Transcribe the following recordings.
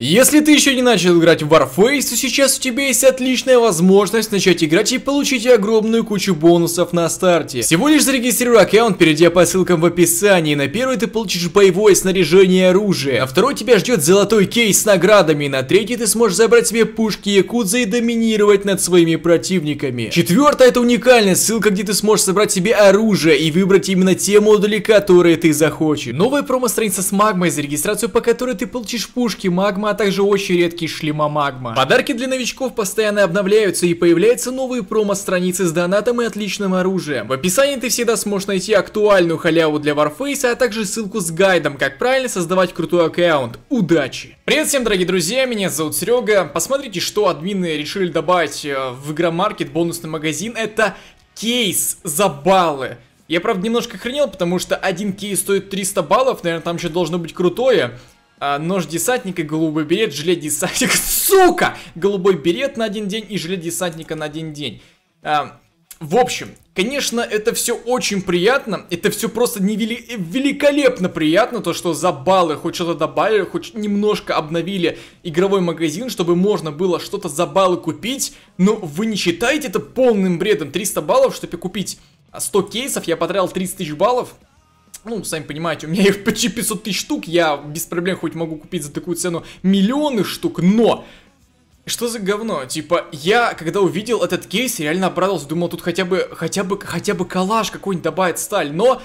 Если ты еще не начал играть в Warface, то сейчас у тебя есть отличная возможность начать играть и получить огромную кучу бонусов на старте. Всего лишь зарегистрируй аккаунт, перейдя по ссылкам в описании. На первый ты получишь боевое снаряжение и оружие, на второй тебя ждет золотой кейс с наградами, на третий ты сможешь забрать себе пушки Якудза и доминировать над своими противниками. Четвертое это уникальная ссылка, где ты сможешь собрать себе оружие и выбрать именно те модули, которые ты захочешь. Новая промо-страница с магмой, за регистрацию по которой ты получишь пушки магма а также очень редкий шлема магма. Подарки для новичков постоянно обновляются и появляются новые промо-страницы с донатом и отличным оружием. В описании ты всегда сможешь найти актуальную халяву для Warface, а также ссылку с гайдом, как правильно создавать крутой аккаунт. Удачи! Привет всем, дорогие друзья, меня зовут Серега. Посмотрите, что админы решили добавить э, в игромаркет бонусный магазин. Это кейс за баллы. Я, правда, немножко хренел, потому что один кейс стоит 300 баллов, наверное, там еще должно быть крутое. А, нож десантника, голубой берет, жилет десантника. Сука! Голубой берет на один день и жилет десантника на один день. А, в общем, конечно, это все очень приятно. Это все просто невели... великолепно приятно, то, что за баллы хоть что-то добавили, хоть немножко обновили игровой магазин, чтобы можно было что-то за баллы купить. Но вы не считаете это полным бредом? 300 баллов, чтобы купить 100 кейсов, я потратил 30 тысяч баллов ну, сами понимаете, у меня их почти 500 тысяч штук, я без проблем хоть могу купить за такую цену миллионы штук, но... Что за говно? Типа, я, когда увидел этот кейс, реально обрадовался, думал, тут хотя бы, хотя бы, хотя бы коллаж какой-нибудь добавит сталь, но...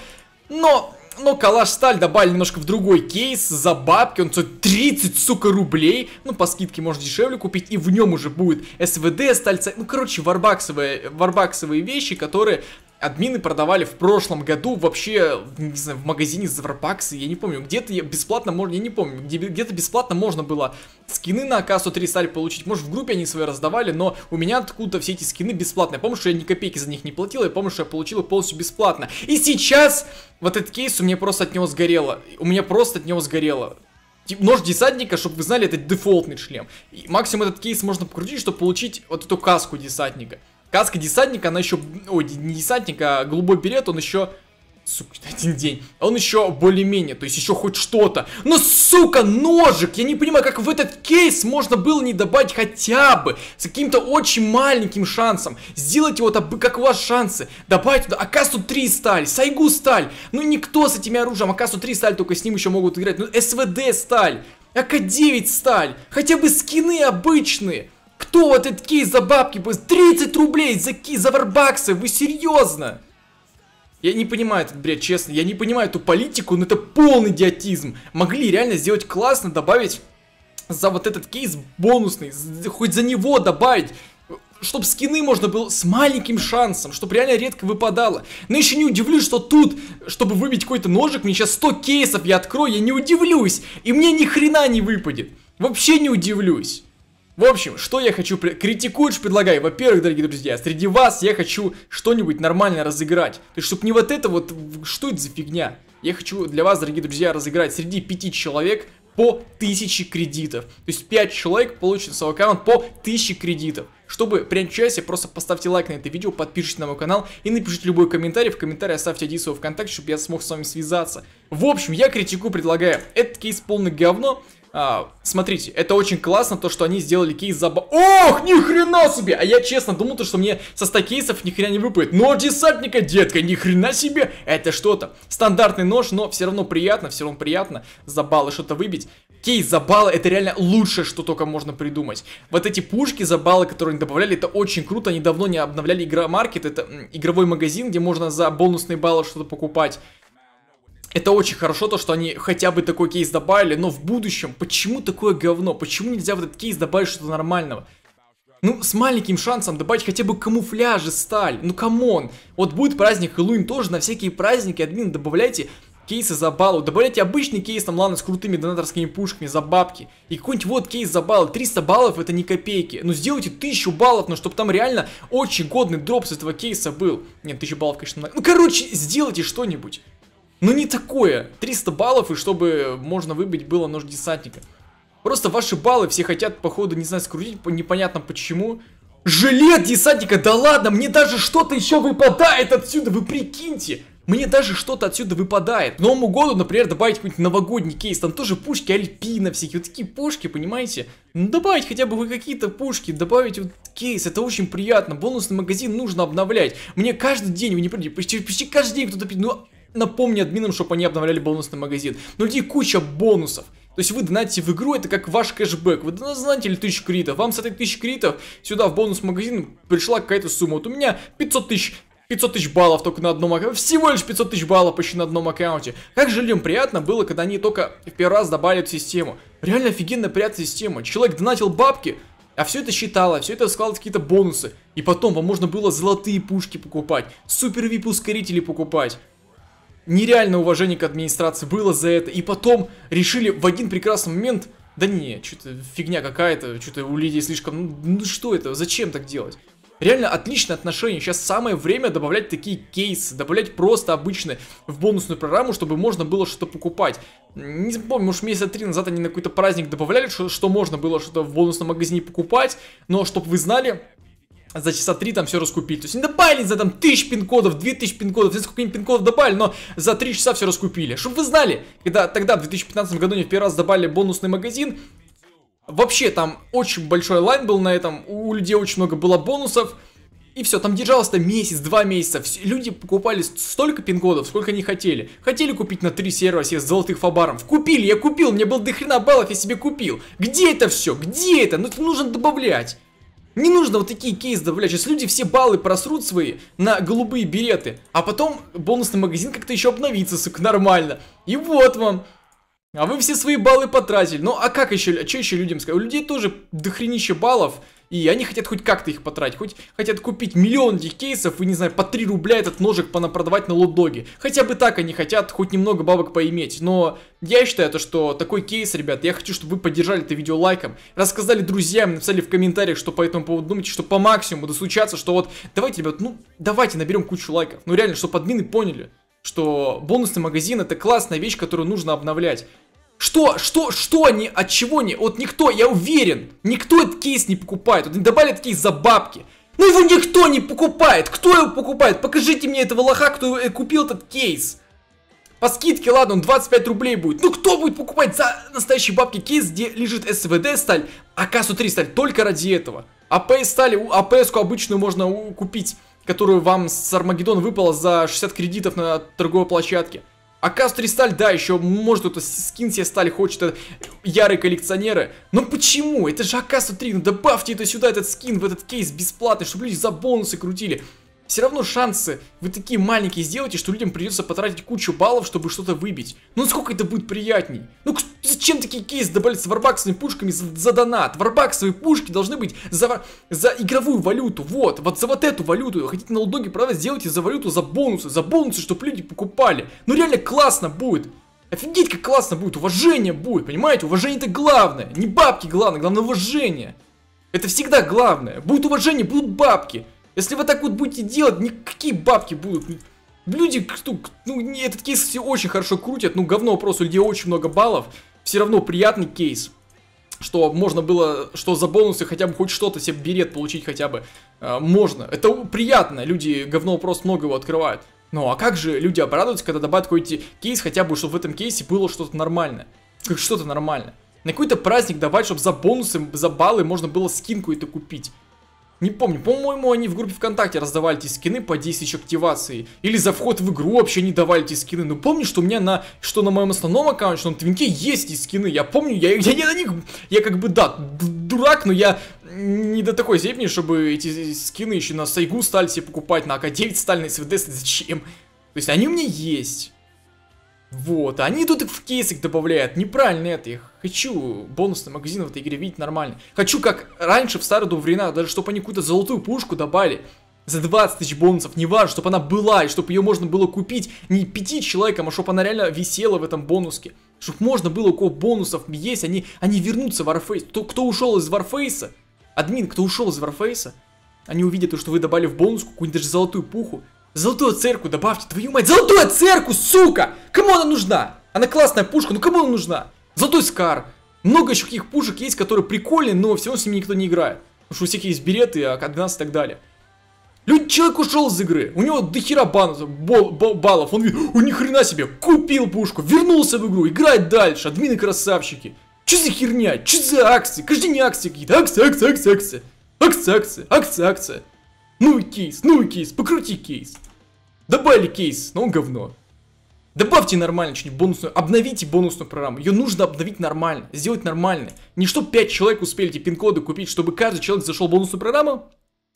Но... Но коллаж сталь добавили немножко в другой кейс за бабки, он стоит 30, сука, рублей. Ну, по скидке можно дешевле купить, и в нем уже будет СВД, сталь, ну, короче, варбаксовые, варбаксовые вещи, которые админы продавали в прошлом году вообще, не знаю, в магазине Зверпакс, я не помню, где-то бесплатно можно, я не помню, где-то бесплатно можно было скины на АК-103 стали получить, может в группе они свои раздавали, но у меня откуда все эти скины бесплатные, я помню, что я ни копейки за них не платил, я помню, что я получил их полностью бесплатно, и сейчас вот этот кейс у меня просто от него сгорело, у меня просто от него сгорело, Нож десантника, чтобы вы знали, это дефолтный шлем. И максимум этот кейс можно покрутить, чтобы получить вот эту каску десантника. Каска десантника, она еще... Ой, не десантника, а голубой берет, он еще... Сука, один день. Он еще более-менее, то есть еще хоть что-то. Но, сука, ножик! Я не понимаю, как в этот кейс можно было не добавить хотя бы с каким-то очень маленьким шансом. Сделать его там, как у вас шансы. Добавить туда АК-103 сталь, Сайгу сталь. Ну, никто с этими оружием. АК-103 сталь только с ним еще могут играть. Ну, СВД сталь. АК-9 сталь, хотя бы скины обычные кто вот этот киз за бабки? 30 рублей за киз, за варбаксы, вы серьезно? Я не понимаю этот бред, честно. Я не понимаю эту политику, но ну это полный идиотизм. Могли реально сделать классно, добавить за вот этот кейс бонусный, хоть за него добавить чтобы скины можно было с маленьким шансом, чтобы реально редко выпадало. Но еще не удивлюсь, что тут, чтобы выбить какой-то ножик, мне сейчас 100 кейсов я открою, я не удивлюсь. И мне ни хрена не выпадет. Вообще не удивлюсь. В общем, что я хочу... Критикуешь, предлагаю. Во-первых, дорогие друзья, среди вас я хочу что-нибудь нормально разыграть. То есть, чтобы не вот это вот... Что это за фигня? Я хочу для вас, дорогие друзья, разыграть среди пяти человек по 1000 кредитов. То есть пять человек получат на свой аккаунт по 1000 кредитов. Чтобы принять участие, просто поставьте лайк на это видео, подпишитесь на мой канал и напишите любой комментарий. В комментарии оставьте один свой ВКонтакте, чтобы я смог с вами связаться. В общем, я критикую, предлагаю. Этот кейс полный говно. А, смотрите, это очень классно, то, что они сделали кейс за... Ох, ни хрена себе! А я честно думал, то, что мне со 100 кейсов ни хрена не выпадет. Но десантника, детка, ни хрена себе! Это что-то. Стандартный нож, но все равно приятно, все равно приятно за баллы что-то выбить. Кейс за баллы это реально лучшее, что только можно придумать. Вот эти пушки за баллы, которые они добавляли, это очень круто. Они давно не обновляли игромаркет, это игровой магазин, где можно за бонусные баллы что-то покупать это очень хорошо, то, что они хотя бы такой кейс добавили, но в будущем, почему такое говно? Почему нельзя в этот кейс добавить что-то нормального? Ну, с маленьким шансом добавить хотя бы камуфляжи сталь. Ну, камон. Вот будет праздник Хэллоуин тоже, на всякие праздники админ добавляйте кейсы за баллы. Добавляйте обычный кейс, там, ладно, с крутыми донаторскими пушками за бабки. И какой-нибудь вот кейс за баллы. 300 баллов это не копейки. Ну, сделайте 1000 баллов, но чтобы там реально очень годный дроп с этого кейса был. Нет, 1000 баллов, конечно, много. Ну, короче, сделайте что-нибудь. Ну не такое. 300 баллов, и чтобы можно выбить было нож десантника. Просто ваши баллы все хотят, походу, не знаю, скрутить, непонятно почему. Жилет десантника, да ладно, мне даже что-то еще выпадает отсюда, вы прикиньте. Мне даже что-то отсюда выпадает. К Новому году, например, добавить какой-нибудь новогодний кейс. Там тоже пушки Альпина всякие. Вот такие пушки, понимаете? Ну, добавить хотя бы какие-то пушки, добавить вот кейс. Это очень приятно. Бонусный магазин нужно обновлять. Мне каждый день, вы не придете, почти, почти каждый день кто-то пишет, ну напомни админам, чтобы они обновляли бонусный магазин. Но ну, людей куча бонусов. То есть вы донатите в игру, это как ваш кэшбэк. Вы донатили 1000 кредитов. Вам с этой 1000 кредитов сюда в бонус-магазин пришла какая-то сумма. Вот у меня 500 тысяч 500 тысяч баллов только на одном аккаунте. Всего лишь 500 тысяч баллов почти на одном аккаунте. Как же людям приятно было, когда они только в первый раз добавили в систему. Реально офигенно приятная система. Человек донатил бабки, а все это считало, все это складывалось какие-то бонусы. И потом вам можно было золотые пушки покупать, супер вип ускорители покупать нереальное уважение к администрации было за это. И потом решили в один прекрасный момент, да не, что-то фигня какая-то, что-то у людей слишком, ну, ну что это, зачем так делать? Реально отличное отношение. Сейчас самое время добавлять такие кейсы, добавлять просто обычные в бонусную программу, чтобы можно было что-то покупать. Не помню, может месяца три назад они на какой-то праздник добавляли, что, что можно было что-то в бонусном магазине покупать, но чтобы вы знали, за часа три там все раскупили. То есть не добавили за там тысяч пин-кодов, две тысячи пин-кодов, не сколько пин-кодов добавили, но за три часа все раскупили. Чтобы вы знали, когда тогда в 2015 году они в первый раз добавили бонусный магазин, вообще там очень большой лайн был на этом, у людей очень много было бонусов. И все, там держалось то месяц, два месяца. все Люди покупали столько пин-кодов, сколько они хотели. Хотели купить на три сервера себе с золотых фабаром, Купили, я купил, мне было дохрена баллов, я себе купил. Где это все? Где это? Ну, это нужно добавлять. Не нужно вот такие кейсы добавлять. Сейчас люди все баллы просрут свои на голубые береты, а потом бонусный магазин как-то еще обновится, сука, нормально. И вот вам. А вы все свои баллы потратили. Ну а как еще, а что еще людям сказать? У людей тоже дохренище баллов, и они хотят хоть как-то их потратить. Хоть хотят купить миллион кейсов и, не знаю, по 3 рубля этот ножик понапродавать на лотдоге. Хотя бы так они хотят хоть немного бабок поиметь. Но я считаю, то, что такой кейс, ребят, я хочу, чтобы вы поддержали это видео лайком, рассказали друзьям, написали в комментариях, что по этому поводу думаете, что по максимуму достучаться, что вот, давайте, ребят, ну, давайте наберем кучу лайков. Ну реально, чтобы админы поняли, что бонусный магазин это классная вещь, которую нужно обновлять. Что, что, что они, от чего они? Вот никто, я уверен, никто этот кейс не покупает. Вот не добавили кейс за бабки. Ну его никто не покупает. Кто его покупает? Покажите мне этого лоха, кто э, купил этот кейс. По скидке, ладно, он 25 рублей будет. Ну кто будет покупать за настоящие бабки кейс, где лежит СВД сталь, АК-103 сталь, только ради этого. АПС стали, АПС-ку обычную можно купить, которую вам с Армагеддон выпало за 60 кредитов на торговой площадке. А Кастри Сталь, да, еще может это скин себе Сталь хочет, это ярые коллекционеры. Но почему? Это же Акасу 3, ну добавьте это сюда, этот скин, в этот кейс бесплатный, чтобы люди за бонусы крутили. Все равно шансы вы такие маленькие сделаете, что людям придется потратить кучу баллов, чтобы что-то выбить. Ну насколько это будет приятней? Ну зачем такие кейсы добавлять с варбаксовыми пушками за, за донат? Варбаксовые пушки должны быть за, за игровую валюту, вот, вот за вот эту валюту. Хотите на лудоге продать, сделайте за валюту, за бонусы, за бонусы, чтобы люди покупали. Ну реально классно будет. Офигеть, как классно будет, уважение будет, понимаете? Уважение это главное, не бабки главное, главное уважение. Это всегда главное. Будет уважение, будут бабки. Если вы так вот будете делать, никакие бабки будут. Люди, ну, не этот кейс все очень хорошо крутят, ну, говно вопрос, у людей очень много баллов. Все равно приятный кейс, что можно было, что за бонусы хотя бы хоть что-то себе берет получить хотя бы. Э, можно, это приятно, люди говно вопрос много его открывают. Ну, а как же люди обрадуются, когда добавят какой-то кейс, хотя бы, чтобы в этом кейсе было что-то нормальное. Как что-то нормальное. На какой-то праздник давать, чтобы за бонусы, за баллы можно было скинку это купить. Не помню, по-моему, они в группе ВКонтакте раздавали эти скины по 10 тысяч активаций. Или за вход в игру вообще не давали эти скины. Но ну, помню, что у меня на, что на моем основном аккаунте, что на Твинке есть эти скины. Я помню, я, я, не на них, я как бы, да, дурак, но я не до такой степени, чтобы эти скины еще на Сайгу стали себе покупать, на АК-9 стали, на СВД, зачем? То есть они у меня есть. Вот, они тут их в кейсик добавляют, неправильно это их. Хочу бонусный магазин в этой игре видеть нормально. Хочу, как раньше в старые времена, даже чтобы они какую-то золотую пушку добавили за 20 тысяч бонусов, не важно чтобы она была, и чтобы ее можно было купить не 5 человеком, а чтобы она реально висела в этом бонуске. Чтобы можно было, у кого бонусов есть, они, они вернутся в Warface. Кто, кто ушел из Warface, админ, кто ушел из Warface, они увидят то, что вы добавили в бонуску какую-нибудь даже золотую пуху. Золотую церкву добавьте, твою мать, золотую церкву, сука! Кому она нужна? Она классная пушка, ну кому она нужна? Золотой Скар. Много еще каких пушек есть, которые прикольные, но все равно с ними никто не играет. Потому что у всех есть береты, а К-12 и так далее. Люди, человек ушел из игры, у него дохера бан, бол, баллов, он у ни хрена себе, купил пушку, вернулся в игру, играет дальше, админы красавчики. Че за херня, че за акции, каждый день акции какие-то, акции, акции, акции, акции, акции, акции, акции, акции. Ну кейс, ну кейс, покрути кейс. Добавили кейс, но он говно. Добавьте нормально что-нибудь бонусную, обновите бонусную программу. Ее нужно обновить нормально, сделать нормально. Не чтобы 5 человек успели эти пин-коды купить, чтобы каждый человек зашел в бонусную программу,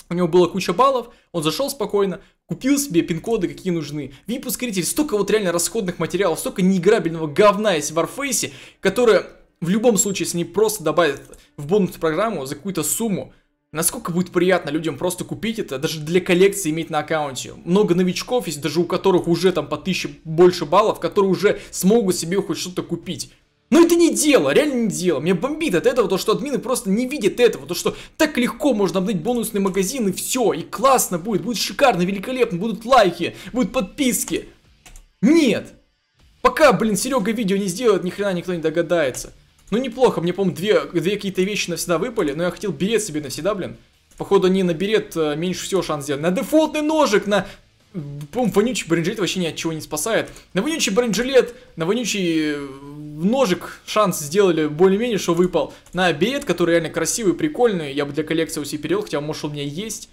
у него была куча баллов, он зашел спокойно, купил себе пин-коды, какие нужны. Випуск ускоритель столько вот реально расходных материалов, столько неиграбельного говна есть в Warface, которое в любом случае, если не просто добавят в бонусную программу за какую-то сумму, Насколько будет приятно людям просто купить это, даже для коллекции иметь на аккаунте. Много новичков есть, даже у которых уже там по 1000 больше баллов, которые уже смогут себе хоть что-то купить. Но это не дело, реально не дело. Меня бомбит от этого, то что админы просто не видят этого, то что так легко можно обновить бонусный магазин и все, и классно будет, будет шикарно, великолепно, будут лайки, будут подписки. Нет! Пока, блин, Серега видео не сделает, ни хрена никто не догадается. Ну, неплохо, мне, по-моему, две, две какие-то вещи навсегда выпали, но я хотел берет себе навсегда, блин. Походу, не на берет э, меньше всего шанс сделать. На дефолтный ножик, на... По-моему, вонючий бронежилет вообще ни от чего не спасает. На вонючий бронежилет, на вонючий э, ножик шанс сделали более-менее, что выпал. На берет, который реально красивый, прикольный, я бы для коллекции у себя перел, хотя, может, он у меня есть.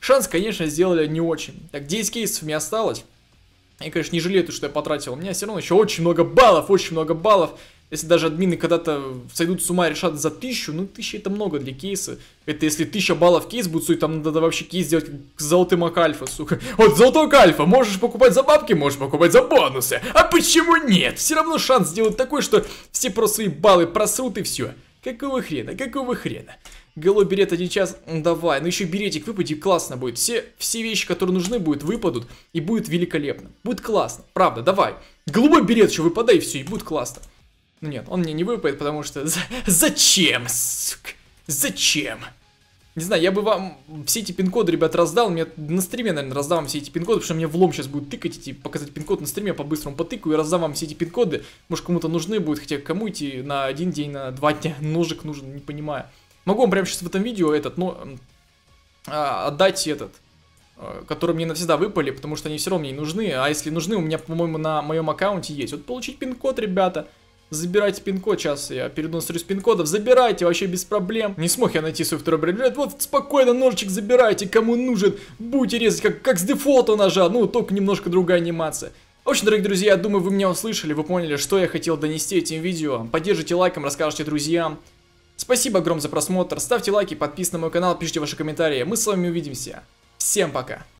Шанс, конечно, сделали не очень. Так, 10 кейсов мне осталось. Я, конечно, не жалею, что я потратил. У меня все равно еще очень много баллов, очень много баллов. Если даже админы когда-то сойдут с ума и решат за тысячу, ну тысяча это много для кейса. Это если тысяча баллов кейс будет стоить, там надо вообще кейс сделать к золотым акальфа, сука. Вот золотой акальфа, можешь покупать за бабки, можешь покупать за бонусы. А почему нет? Все равно шанс сделать такой, что все просто свои баллы просрут и все. Какого хрена, какого хрена? Голой берет один час, давай, ну еще беретик выпади, классно будет. Все, все вещи, которые нужны, будут выпадут, и будет великолепно. Будет классно, правда, давай. Голубой берет еще выпадай, и все, и будет классно. Ну нет, он мне не выпадет, потому что... Зачем? Сука? Зачем? Не знаю, я бы вам все эти пин-коды, ребят, раздал. Мне на стриме, наверное, раздам вам все эти пин-коды, потому что мне влом сейчас будет тыкать эти, показать пин-код на стриме, по-быстрому потыкаю и раздам вам все эти пин-коды. Может, кому-то нужны будут, хотя кому идти на один день, на два дня ножик нужен, не понимаю. Могу вам прямо сейчас в этом видео этот, но... Ну, а, отдать этот, э, который мне навсегда выпали, потому что они все равно мне не нужны. А если нужны, у меня, по-моему, на моем аккаунте есть. Вот получить пин-код, ребята. Забирайте пин-код, сейчас я переносрю с пин-кодов. Забирайте, вообще без проблем. Не смог я найти свой второй бронежилет. Вот спокойно ножичек забирайте, кому нужен. Будете резать, как, как с дефолта ножа. Ну, только немножко другая анимация. Очень дорогие друзья, я думаю, вы меня услышали, вы поняли, что я хотел донести этим видео. Поддержите лайком, расскажите друзьям. Спасибо огромное за просмотр, ставьте лайки, подписывайтесь на мой канал, пишите ваши комментарии. Мы с вами увидимся. Всем пока!